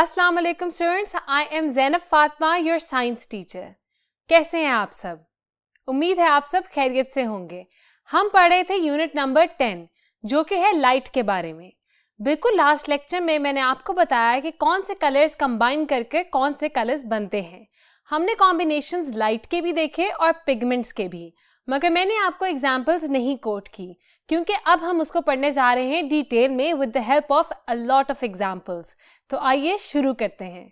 अस्सलाम वालेकुम students I am Zainab Fatima your science teacher कैसे हैं आप सब उम्मीद है आप सब खैरियत से होंगे हम पढ़ रहे थे यूनिट नंबर टेन जो कि है लाइट के बारे में बिल्कुल लास्ट लेक्चर में मैंने आपको बताया कि कौन से कलर्स कंबाइन करके कौन से कलर्स बनते हैं हमने कॉम्बिनेशंस लाइट के भी देखे और पिगमेंट्स के भी मगर मैंने आपको एग्जाम्पल्स नहीं कोट की क्योंकि अब हम उसको पढ़ने जा रहे हैं डिटेल में with the help of a lot of examples तो आइए शुरू करते हैं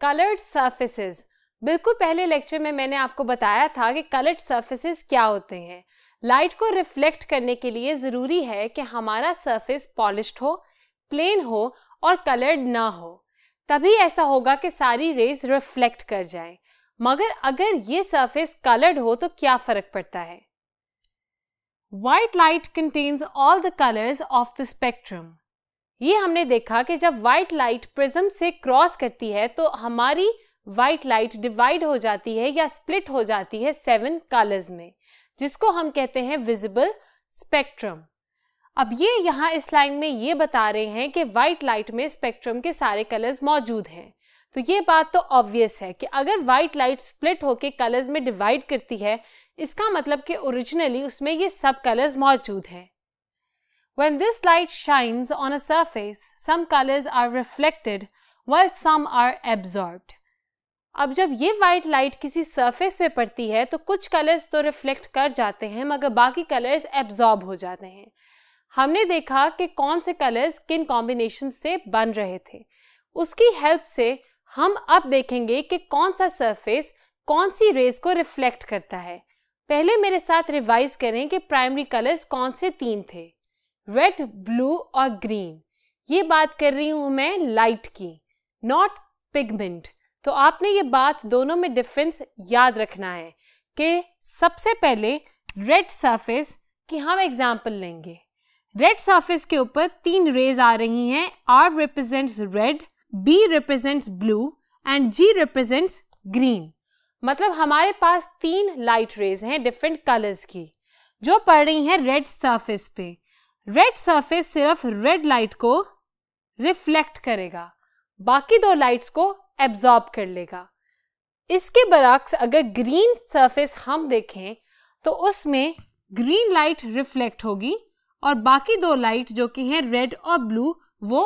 कलर्ड सर्फेसिस बिल्कुल पहले लेक्चर में मैंने आपको बताया था कि कलर्ड सर्फेसिस क्या होते हैं लाइट को रिफ्लेक्ट करने के लिए ज़रूरी है कि हमारा सर्फेस पॉलिश हो प्लेन हो और कलर्ड ना हो तभी ऐसा होगा कि सारी रेज रिफ्लेक्ट कर जाए मगर अगर ये सर्फेस कलर्ड हो तो क्या फर्क पड़ता है white light contains all the colours of the spectrum ये हमने देखा कि जब व्हाइट लाइट प्रिज्म से क्रॉस करती है तो हमारी वाइट लाइट डिवाइड हो जाती है या स्प्लिट हो जाती है सेवन कलर्स में जिसको हम कहते हैं विजिबल स्पेक्ट्रम अब ये यहाँ इस लाइन में ये बता रहे हैं कि वाइट लाइट में स्पेक्ट्रम के सारे कलर्स मौजूद हैं तो ये बात तो ऑब्वियस है कि अगर वाइट लाइट स्प्लिट होके कलर्स में डिवाइड करती है इसका मतलब कि ओरिजिनली उसमें ये सब कलर्स मौजूद हैं When this light shines on a surface, some colors are reflected while some are absorbed. अब जब ये वाइट लाइट किसी सरफेस पे पड़ती है तो कुछ कलर्स तो रिफ्लेक्ट कर जाते हैं मगर बाकी कलर्स एब्जॉर्ब हो जाते हैं हमने देखा कि कौन से कलर्स किन कॉम्बिनेशन से बन रहे थे उसकी हेल्प से हम अब देखेंगे कि कौन सा सरफेस कौन सी रेज को रिफ्लेक्ट करता है पहले मेरे साथ रिवाइज करें कि प्राइमरी कलर्स कौन से तीन थे रेड ब्लू और ग्रीन ये बात कर रही हूँ मैं लाइट की नॉट पिगमेंट तो आपने ये बात दोनों में डिफरेंस याद रखना है कि सबसे पहले रेड सरफेस की हम एग्जाम्पल लेंगे रेड सरफेस के ऊपर तीन रेज आ रही हैं R represents red B represents blue and G represents green मतलब हमारे पास तीन लाइट रेज हैं डिफरेंट कलर्स की जो पड़ रही हैं रेड सरफेस पे रेड सरफेस सिर्फ रेड लाइट को रिफ्लेक्ट करेगा बाकी दो लाइट्स को एब्जॉर्ब कर लेगा इसके बरक्स अगर ग्रीन सरफेस हम देखें तो उसमें ग्रीन लाइट रिफ्लेक्ट होगी और बाकी दो लाइट जो कि हैं रेड और ब्लू वो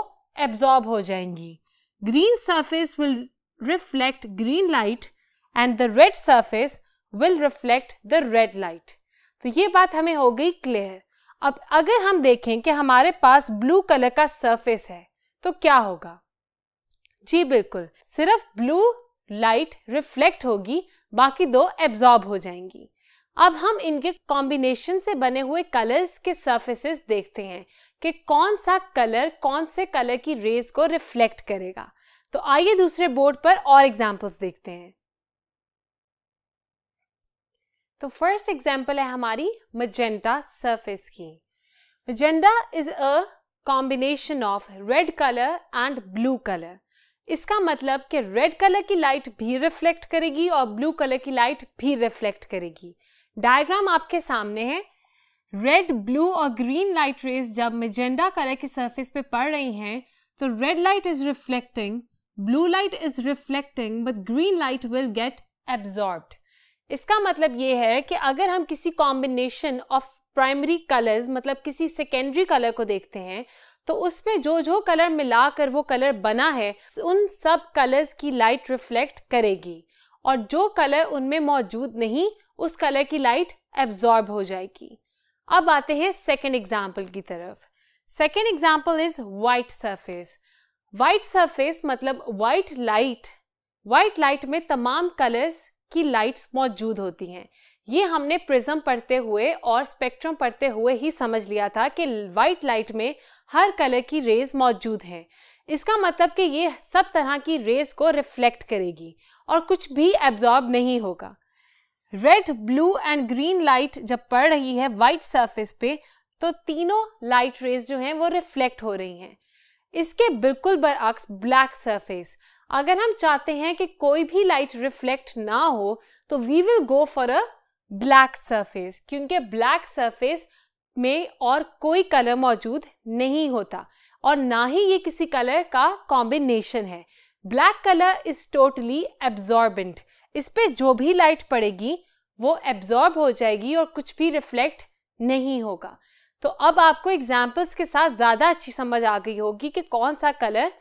एब्जॉर्ब हो जाएंगी green surface will reflect green light and the red surface will reflect the red light तो ये बात हमें हो गई क्लियर अब अगर हम देखें कि हमारे पास ब्लू कलर का सरफेस है तो क्या होगा जी बिल्कुल सिर्फ ब्लू लाइट रिफ्लेक्ट होगी बाकी दो एब्जॉर्ब हो जाएंगी अब हम इनके कॉम्बिनेशन से बने हुए कलर्स के सर्फेसेस देखते हैं कि कौन सा कलर कौन से कलर की रेज को रिफ्लेक्ट करेगा तो आइए दूसरे बोर्ड पर और एग्जाम्पल्स देखते हैं तो फर्स्ट एग्जाम्पल है हमारी मजेंटा सरफेस की magenta is a combination of red colour and blue colour इसका मतलब कि रेड कलर की लाइट भी रिफ्लेक्ट करेगी और ब्लू कलर की लाइट भी रिफ्लेक्ट करेगी डायग्राम आपके सामने है रेड ब्लू और ग्रीन लाइट रेज जब मेजेंडा कलर की सरफेस पे पड़ रही हैं तो red light is reflecting blue light is reflecting but green light will get absorbed इसका मतलब ये है कि अगर हम किसी कॉम्बिनेशन ऑफ प्राइमरी कलर्स मतलब किसी सेकेंडरी कलर को देखते हैं तो उसमें जो जो कलर मिलाकर वो कलर बना है उन सब कलर्स की लाइट रिफ्लेक्ट करेगी और जो कलर उनमें मौजूद नहीं उस कलर की लाइट एब्जॉर्ब हो जाएगी अब आते हैं सेकेंड एग्जाम्पल की तरफ second example is white surface white surface मतलब वाइट लाइट वाइट लाइट में तमाम कलर्स की लाइट्स मौजूद होती हैं ये हमने प्रिज्म पढ़ते हुए और स्पेक्ट्रम पढ़ते हुए ही समझ लिया था कि वाइट लाइट में हर कलर की रेज मौजूद हैं इसका मतलब कि ये सब तरह की रेज को रिफ्लेक्ट करेगी और कुछ भी एब्जॉर्ब नहीं होगा red blue and green light जब पड़ रही है वाइट सरफेस पे तो तीनों लाइट रेज जो हैं वो रिफ्लेक्ट हो रही हैं इसके बिल्कुल बरअक्स ब्लैक सरफेस अगर हम चाहते हैं कि कोई भी लाइट रिफ्लेक्ट ना हो तो we will go for a black surface क्योंकि ब्लैक सरफेस में और कोई कलर मौजूद नहीं होता और ना ही ये किसी कलर का कॉम्बिनेशन है black colour is totally absorbent इस पर जो भी लाइट पड़ेगी वो एब्जॉर्ब हो जाएगी और कुछ भी रिफ्लेक्ट नहीं होगा तो अब आपको एग्जाम्पल्स के साथ ज़्यादा अच्छी समझ आ गई होगी कि कौन सा कलर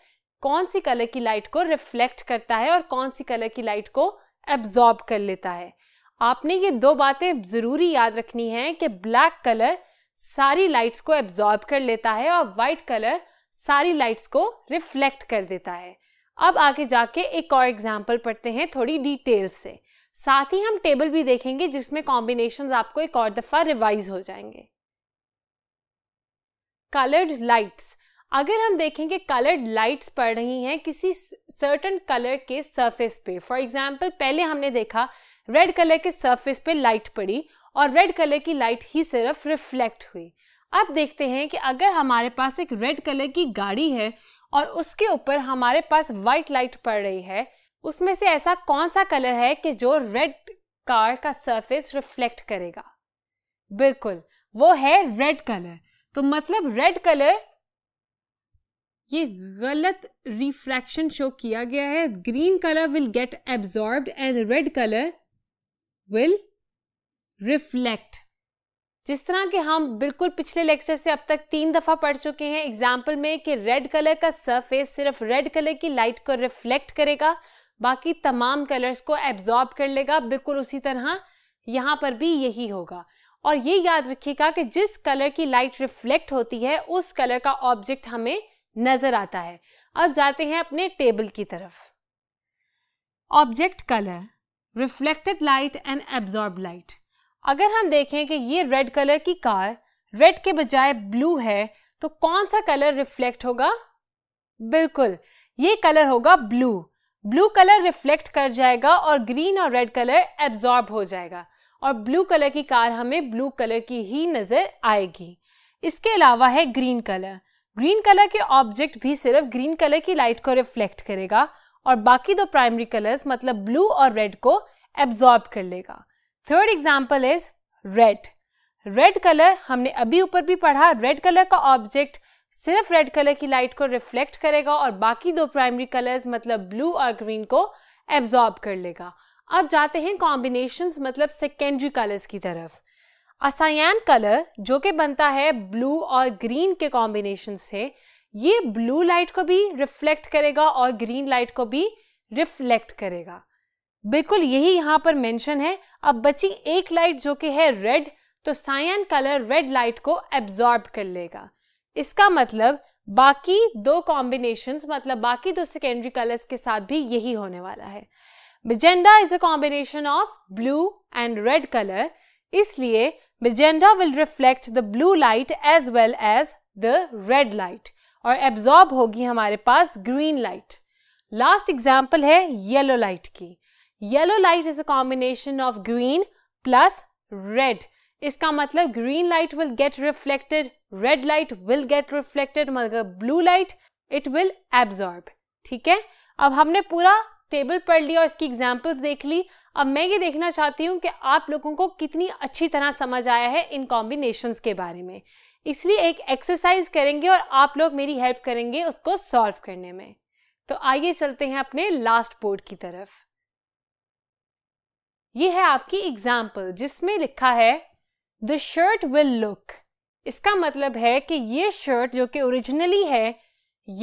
कौन सी कलर की लाइट को रिफ्लेक्ट करता है और कौन सी कलर की लाइट को एब्जॉर्ब कर लेता है आपने ये दो बातें ज़रूरी याद रखनी है कि ब्लैक कलर सारी लाइट्स को एब्जॉर्ब कर लेता है और वाइट कलर सारी लाइट्स को रिफ्लेक्ट कर देता है अब आगे जाके एक और एग्जाम्पल पढ़ते हैं थोड़ी डिटेल से साथ ही हम टेबल भी देखेंगे जिसमें कॉम्बिनेशन आपको एक और दफ़ा रिवाइज हो जाएंगे कलर्ड लाइट्स अगर हम देखें कि कलर्ड लाइट्स पड़ रही हैं किसी सर्टन कलर के सरफेस पे फॉर एग्जाम्पल पहले हमने देखा रेड कलर के सरफेस पे लाइट पड़ी और रेड कलर की लाइट ही सिर्फ रिफ्लेक्ट हुई अब देखते हैं कि अगर हमारे पास एक रेड कलर की गाड़ी है और उसके ऊपर हमारे पास वाइट लाइट पड़ रही है उसमें से ऐसा कौन सा कलर है कि जो रेड कार का सरफेस रिफ्लेक्ट करेगा बिल्कुल वो है रेड कलर तो मतलब रेड कलर ये गलत रिफ्रैक्शन शो किया गया है green colour will get absorb and red colour will reflect जिस तरह के हम बिल्कुल पिछले लेक्चर से अब तक तीन दफा पढ़ चुके हैं एग्जाम्पल में कि रेड कलर का सरफेस सिर्फ रेड कलर की लाइट को रिफ्लेक्ट करेगा बाकी तमाम कलर्स को एब्जॉर्ब कर लेगा बिल्कुल उसी तरह यहां पर भी यही होगा और ये याद रखिएगा कि जिस कलर की लाइट रिफ्लेक्ट होती है उस कलर का ऑब्जेक्ट हमें नजर आता है अब जाते हैं अपने टेबल की तरफ object colour reflected light and absorb light अगर हम देखें कि ये रेड कलर की कार रेड के बजाय ब्लू है तो कौन सा कलर रिफ्लेक्ट होगा बिल्कुल ये कलर होगा ब्लू ब्लू कलर रिफ्लेक्ट कर जाएगा और ग्रीन और रेड कलर एब्जॉर्ब हो जाएगा और ब्लू कलर की कार हमें ब्लू कलर की ही नज़र आएगी इसके अलावा है ग्रीन कलर ग्रीन कलर के ऑब्जेक्ट भी सिर्फ ग्रीन कलर की लाइट को रिफ्लेक्ट करेगा और बाकी दो प्राइमरी कलर्स मतलब ब्लू और रेड को एब्जॉर्ब कर लेगा third example is red red colour हमने अभी ऊपर भी पढ़ा रेड कलर का ऑब्जेक्ट सिर्फ रेड कलर की लाइट को रिफ्लेक्ट करेगा और बाकी दो प्राइमरी कलर्स मतलब ब्लू और ग्रीन को एब्जॉर्ब कर लेगा अब जाते हैं कॉम्बिनेशन मतलब सेकेंडरी कलर्स की तरफ असायन कलर जो कि बनता है ब्लू और ग्रीन के कॉम्बिनेशन से ये ब्लू लाइट को भी रिफ्लेक्ट करेगा और ग्रीन लाइट को भी रिफ्लेक्ट करेगा बिल्कुल यही यहाँ पर मेंशन है अब बची एक लाइट जो कि है रेड तो साइन कलर रेड लाइट को एब्जॉर्ब कर लेगा इसका मतलब बाकी दो कॉम्बिनेशन मतलब बाकी दो सेकेंडरी कलर्स के साथ भी यही होने वाला है magenta is a combination of blue and red colour इसलिए magenta will reflect the blue light as well as the red light और एब्जॉर्ब होगी हमारे पास ग्रीन लाइट लास्ट एग्जाम्पल है येलो लाइट की yellow light is a combination of green plus red इसका मतलब green light will get reflected red light will get reflected मगर blue light it will absorb ठीक है अब हमने पूरा टेबल पढ़ लिया और इसकी एग्जाम्पल्स देख ली अब मैं ये देखना चाहती हूँ कि आप लोगों को कितनी अच्छी तरह समझ आया है इन कॉम्बिनेशन के बारे में इसलिए एक एक्सरसाइज करेंगे और आप लोग मेरी हेल्प करेंगे उसको सॉल्व करने में तो आइए चलते हैं अपने लास्ट बोर्ड की तरफ ये है आपकी एग्जाम्पल जिसमें लिखा है द शर्ट विल लुक इसका मतलब है कि ये शर्ट जो कि ओरिजिनली है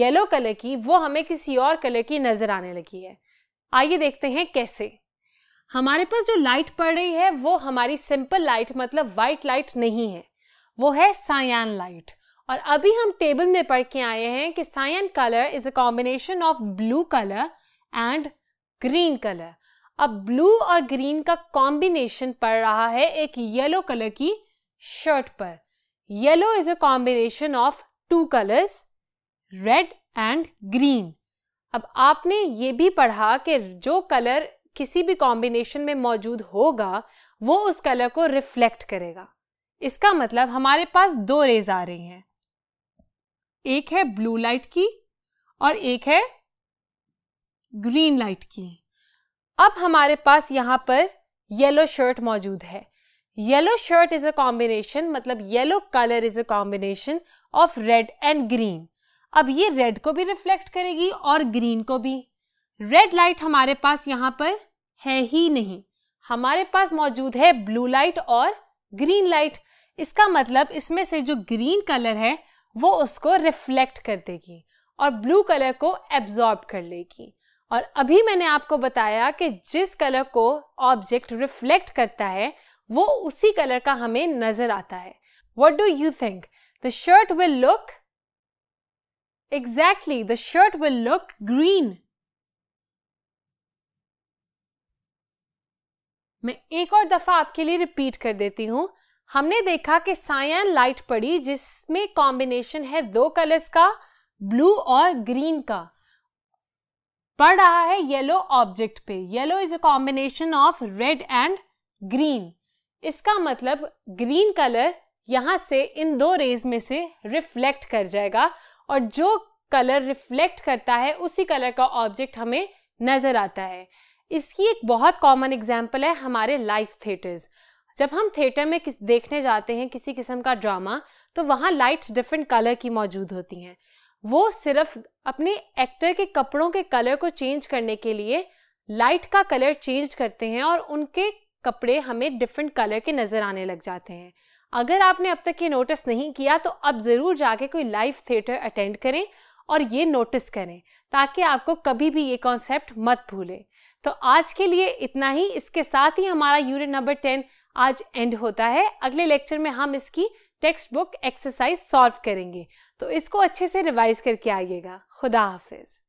येलो कलर की वो हमें किसी और कलर की नजर आने लगी है आइए देखते हैं कैसे हमारे पास जो लाइट पड़ रही है वो हमारी सिंपल लाइट मतलब वाइट लाइट नहीं है वो है सायन लाइट और अभी हम टेबल में पढ़ के आए हैं कि cyan colour is a combination of blue colour and green colour अब ब्लू और ग्रीन का कॉम्बिनेशन पड़ रहा है एक येलो कलर की शर्ट पर yellow is a combination of two colours red and green अब आपने ये भी पढ़ा कि जो कलर किसी भी कॉम्बिनेशन में मौजूद होगा वो उस कलर को रिफ्लेक्ट करेगा इसका मतलब हमारे पास दो रेज आ रही हैं एक है ब्लू लाइट की और एक है ग्रीन लाइट की अब हमारे पास यहां पर येलो शर्ट मौजूद है yellow shirt is a combination मतलब yellow colour is a combination of red and green अब ये रेड को भी रिफ्लेक्ट करेगी और ग्रीन को भी रेड लाइट हमारे पास यहां पर है ही नहीं हमारे पास मौजूद है ब्लू लाइट और ग्रीन लाइट इसका मतलब इसमें से जो ग्रीन कलर है वो उसको रिफ्लेक्ट कर देगी और ब्लू कलर को एब्जॉर्ब कर लेगी और अभी मैंने आपको बताया कि जिस कलर को ऑब्जेक्ट रिफ्लेक्ट करता है वो उसी कलर का हमें नजर आता है what do you think the shirt will look exactly the shirt will look green मैं एक और दफ़ा आपके लिए रिपीट कर देती हूँ हमने देखा कि सायन लाइट पड़ी जिसमें कॉम्बिनेशन है दो कलर्स का ब्लू और ग्रीन का पड़ रहा है येलो ऑब्जेक्ट पे yellow is a combination of red and green इसका मतलब ग्रीन कलर यहां से इन दो रेज में से रिफ्लेक्ट कर जाएगा और जो कलर रिफ्लेक्ट करता है उसी कलर का ऑब्जेक्ट हमें नजर आता है इसकी एक बहुत कॉमन एग्जाम्पल है हमारे लाइव थिएटर्स जब हम थिएटर में किस देखने जाते हैं किसी किस्म का ड्रामा तो वहाँ लाइट्स डिफरेंट कलर की मौजूद होती हैं वो सिर्फ अपने एक्टर के कपड़ों के कलर को चेंज करने के लिए लाइट का कलर चेंज करते हैं और उनके कपड़े हमें डिफरेंट कलर के नज़र आने लग जाते हैं अगर आपने अब तक ये नोटिस नहीं किया तो अब ज़रूर जाके कोई लाइव थिएटर अटेंड करें और ये नोटिस करें ताकि आपको कभी भी ये कॉन्सेप्ट मत भूले तो आज के लिए इतना ही इसके साथ ही हमारा यूनिट नंबर टेन आज एंड होता है अगले लेक्चर में हम इसकी टेक्स्ट बुक एक्सरसाइज सॉल्व करेंगे तो इसको अच्छे से रिवाइज करके आइएगा खुदा हाफिज़